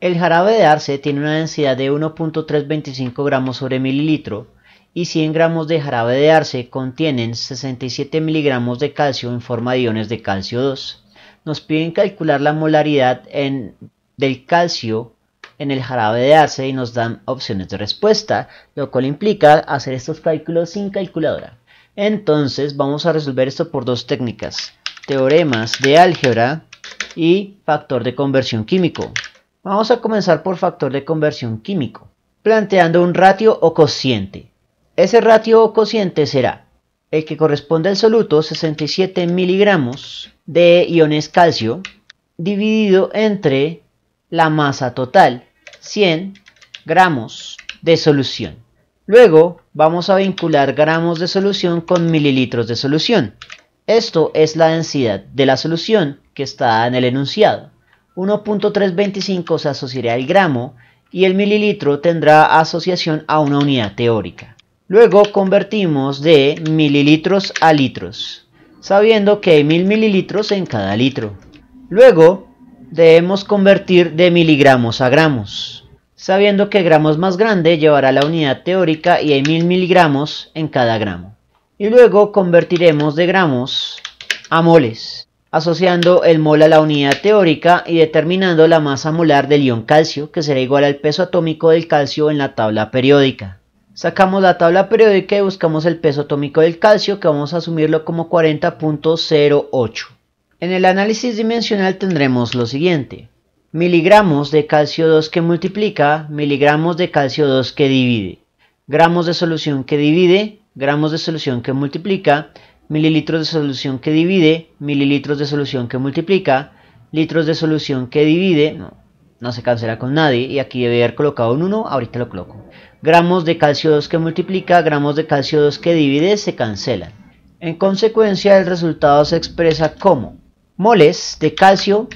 El jarabe de arce tiene una densidad de 1.325 gramos sobre mililitro y 100 gramos de jarabe de arce contienen 67 miligramos de calcio en forma de iones de calcio 2. Nos piden calcular la molaridad en, del calcio en el jarabe de arce y nos dan opciones de respuesta, lo cual implica hacer estos cálculos sin calculadora. Entonces vamos a resolver esto por dos técnicas, teoremas de álgebra y factor de conversión químico. Vamos a comenzar por factor de conversión químico, planteando un ratio o cociente. Ese ratio o cociente será el que corresponde al soluto 67 miligramos de iones calcio dividido entre la masa total 100 gramos de solución. Luego vamos a vincular gramos de solución con mililitros de solución. Esto es la densidad de la solución que está en el enunciado. 1.325 se asociará al gramo y el mililitro tendrá asociación a una unidad teórica. Luego convertimos de mililitros a litros, sabiendo que hay mil mililitros en cada litro. Luego debemos convertir de miligramos a gramos, sabiendo que gramos más grande llevará la unidad teórica y hay mil miligramos en cada gramo. Y luego convertiremos de gramos a moles, asociando el mol a la unidad teórica y determinando la masa molar del ion calcio, que será igual al peso atómico del calcio en la tabla periódica. Sacamos la tabla periódica y buscamos el peso atómico del calcio, que vamos a asumirlo como 40.08. En el análisis dimensional tendremos lo siguiente. Miligramos de calcio 2 que multiplica, miligramos de calcio 2 que divide, gramos de solución que divide, gramos de solución que multiplica, mililitros de solución que divide, mililitros de solución que multiplica, litros de solución que divide, no, se cancela con nadie, y aquí debe haber colocado un 1, ahorita lo coloco. Gramos de calcio 2 que multiplica, gramos de calcio 2 que divide, se cancelan. En consecuencia, el resultado se expresa como moles de calcio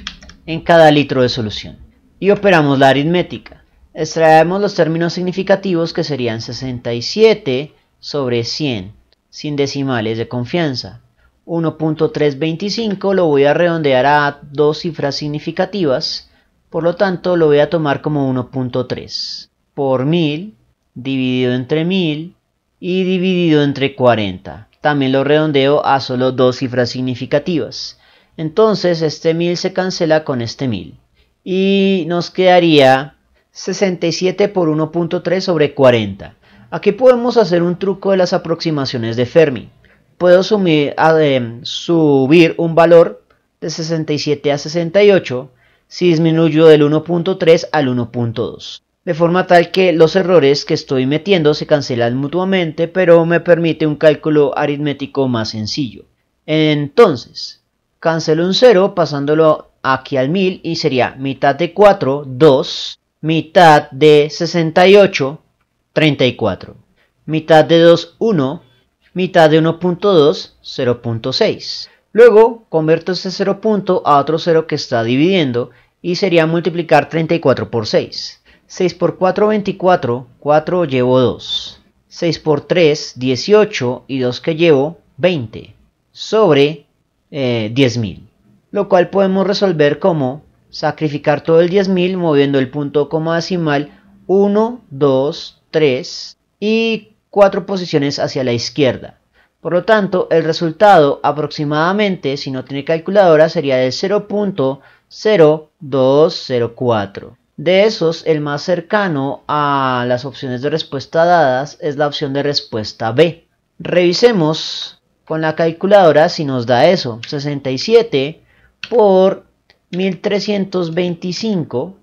en cada litro de solución. Y operamos la aritmética. Extraemos los términos significativos que serían 67 sobre 100 sin decimales de confianza. 1.325 lo voy a redondear a dos cifras significativas, por lo tanto lo voy a tomar como 1.3 por 1000 dividido entre 1000 y dividido entre 40. También lo redondeo a solo dos cifras significativas. Entonces este 1000 se cancela con este 1000 y nos quedaría 67 por 1.3 sobre 40. Aquí podemos hacer un truco de las aproximaciones de Fermi. Puedo eh, subir un valor de 67 a 68 si disminuyo del 1.3 al 1.2. De forma tal que los errores que estoy metiendo se cancelan mutuamente, pero me permite un cálculo aritmético más sencillo. Entonces, cancelo un 0 pasándolo aquí al 1000 y sería mitad de 4, 2, mitad de 68, 34. Mitad de 2, 1. Mitad de 1.2, 0.6. Luego, convierto este 0 punto a otro 0 que está dividiendo y sería multiplicar 34 por 6. 6 por 4, 24. 4 llevo 2. 6 por 3, 18 y 2 que llevo, 20. Sobre 10.000. Eh, Lo cual podemos resolver como sacrificar todo el 10.000 moviendo el punto coma decimal 1, 2, 3 y 4 posiciones hacia la izquierda. Por lo tanto, el resultado aproximadamente, si no tiene calculadora, sería de 0.0204. De esos, el más cercano a las opciones de respuesta dadas es la opción de respuesta B. Revisemos con la calculadora si nos da eso. 67 por 1325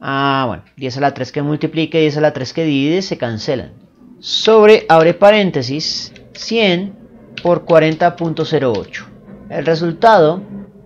Ah, bueno, 10 a la 3 que multiplique y 10 a la 3 que divide se cancelan. Sobre, abre paréntesis, 100 por 40.08. El resultado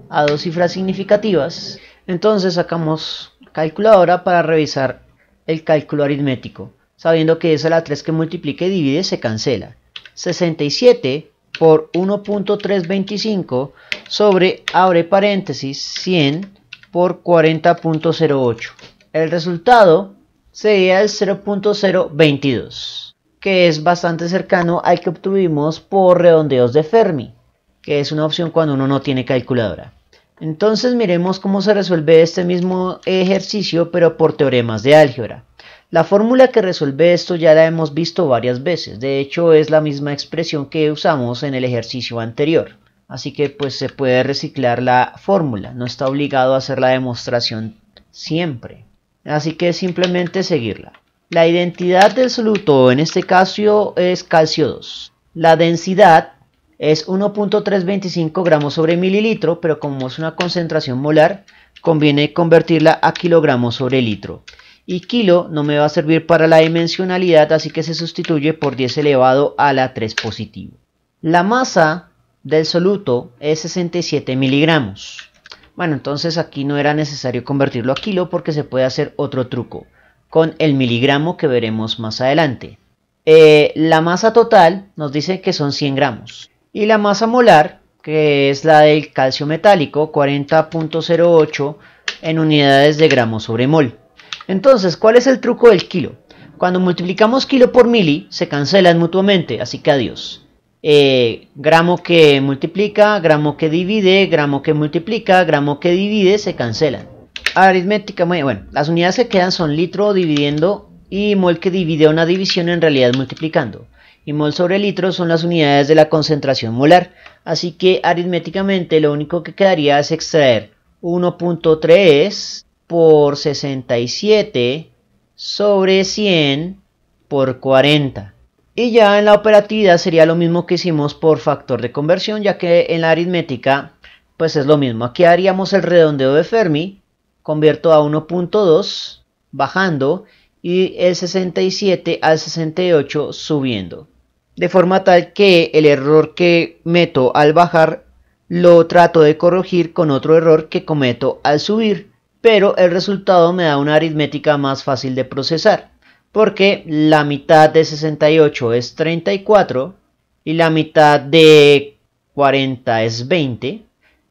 a dos cifras significativas. Entonces sacamos calculadora para revisar el cálculo aritmético, sabiendo que 10 a la 3 que multiplica y divide se cancela. 67 por 1.325 sobre, abre paréntesis, 100 por 40.08. El resultado sería el 0.022, que es bastante cercano al que obtuvimos por redondeos de Fermi, que es una opción cuando uno no tiene calculadora. Entonces miremos cómo se resuelve este mismo ejercicio pero por teoremas de álgebra. La fórmula que resuelve esto ya la hemos visto varias veces, de hecho es la misma expresión que usamos en el ejercicio anterior así que pues se puede reciclar la fórmula, no está obligado a hacer la demostración siempre. Así que simplemente seguirla. La identidad del soluto en este caso es calcio 2. La densidad es 1.325 gramos sobre mililitro, pero como es una concentración molar, conviene convertirla a kilogramos sobre litro. Y kilo no me va a servir para la dimensionalidad, así que se sustituye por 10 elevado a la 3 positivo. La masa del soluto es 67 miligramos. Bueno, entonces aquí no era necesario convertirlo a kilo porque se puede hacer otro truco con el miligramo que veremos más adelante. Eh, la masa total nos dice que son 100 gramos y la masa molar, que es la del calcio metálico, 40.08 en unidades de gramos sobre mol. Entonces, ¿cuál es el truco del kilo? Cuando multiplicamos kilo por mili, se cancelan mutuamente, así que adiós. Eh, gramo que multiplica, gramo que divide, gramo que multiplica, gramo que divide, se cancelan. Aritmética, bueno, las unidades que quedan son litro dividiendo y mol que divide una división en realidad multiplicando. Y mol sobre litro son las unidades de la concentración molar. Así que aritméticamente lo único que quedaría es extraer 1.3 por 67 sobre 100 por 40. Y ya en la operatividad sería lo mismo que hicimos por factor de conversión, ya que en la aritmética pues es lo mismo. Aquí haríamos el redondeo de Fermi, convierto a 1.2 bajando y el 67 al 68 subiendo. De forma tal que el error que meto al bajar lo trato de corregir con otro error que cometo al subir, pero el resultado me da una aritmética más fácil de procesar porque la mitad de 68 es 34 y la mitad de 40 es 20,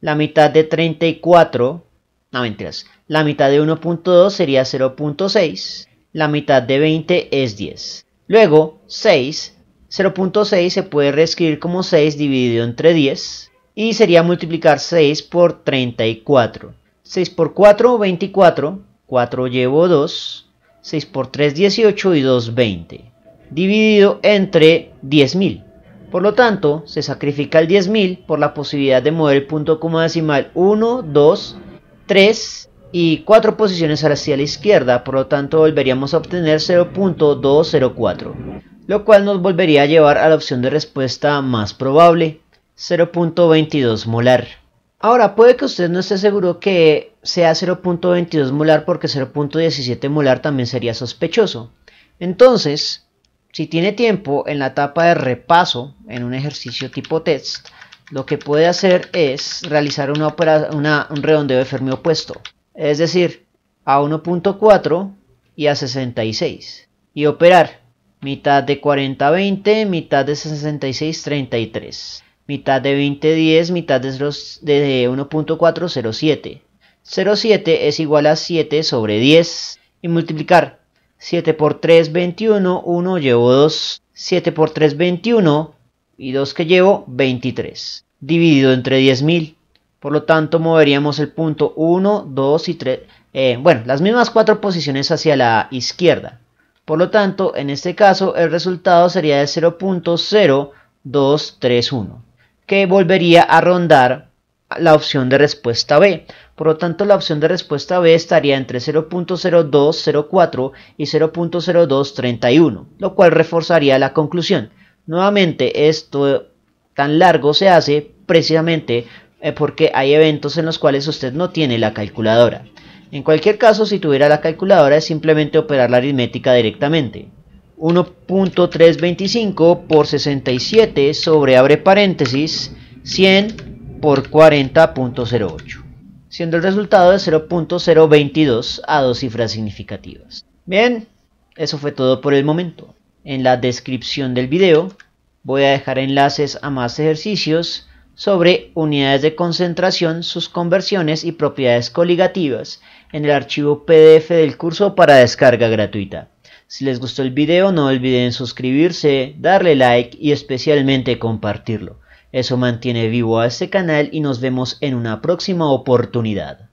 la mitad de 34, no mentiras, la mitad de 1.2 sería 0.6, la mitad de 20 es 10. Luego, 6, 0.6 se puede reescribir como 6 dividido entre 10 y sería multiplicar 6 por 34. 6 por 4, 24, 4 llevo 2, 6 por 3, 18 y 2, 20, dividido entre 10.000. Por lo tanto, se sacrifica el 10.000 por la posibilidad de mover el punto coma decimal 1, 2, 3 y 4 posiciones hacia la izquierda, por lo tanto volveríamos a obtener 0.204, lo cual nos volvería a llevar a la opción de respuesta más probable, 0.22 molar. Ahora, puede que usted no esté seguro que sea 0.22 molar porque 0.17 molar también sería sospechoso. Entonces, si tiene tiempo en la etapa de repaso, en un ejercicio tipo test, lo que puede hacer es realizar un redondeo de Fermi opuesto, es decir, a 1.4 y a 66, y operar mitad de 40 20, mitad de 66 33 mitad de 2010, mitad de, 0, de 1.407. 07 es igual a 7 sobre 10 y multiplicar 7 por 3, 21, 1 llevo 2, 7 por 3, 21 y 2 que llevo, 23, dividido entre 10.000. Por lo tanto, moveríamos el punto 1, 2 y 3, eh, bueno, las mismas 4 posiciones hacia la izquierda. Por lo tanto, en este caso, el resultado sería de 0.0231 que volvería a rondar la opción de respuesta B. Por lo tanto, la opción de respuesta B estaría entre 0.0204 y 0.0231, lo cual reforzaría la conclusión. Nuevamente, esto tan largo se hace precisamente eh, porque hay eventos en los cuales usted no tiene la calculadora. En cualquier caso, si tuviera la calculadora es simplemente operar la aritmética directamente. 1.325 por 67 sobre abre paréntesis 100 por 40.08, siendo el resultado de 0.022 a dos cifras significativas. Bien, eso fue todo por el momento. En la descripción del video voy a dejar enlaces a más ejercicios sobre unidades de concentración, sus conversiones y propiedades coligativas en el archivo PDF del curso para descarga gratuita. Si les gustó el video no olviden suscribirse, darle like y especialmente compartirlo. Eso mantiene vivo a este canal y nos vemos en una próxima oportunidad.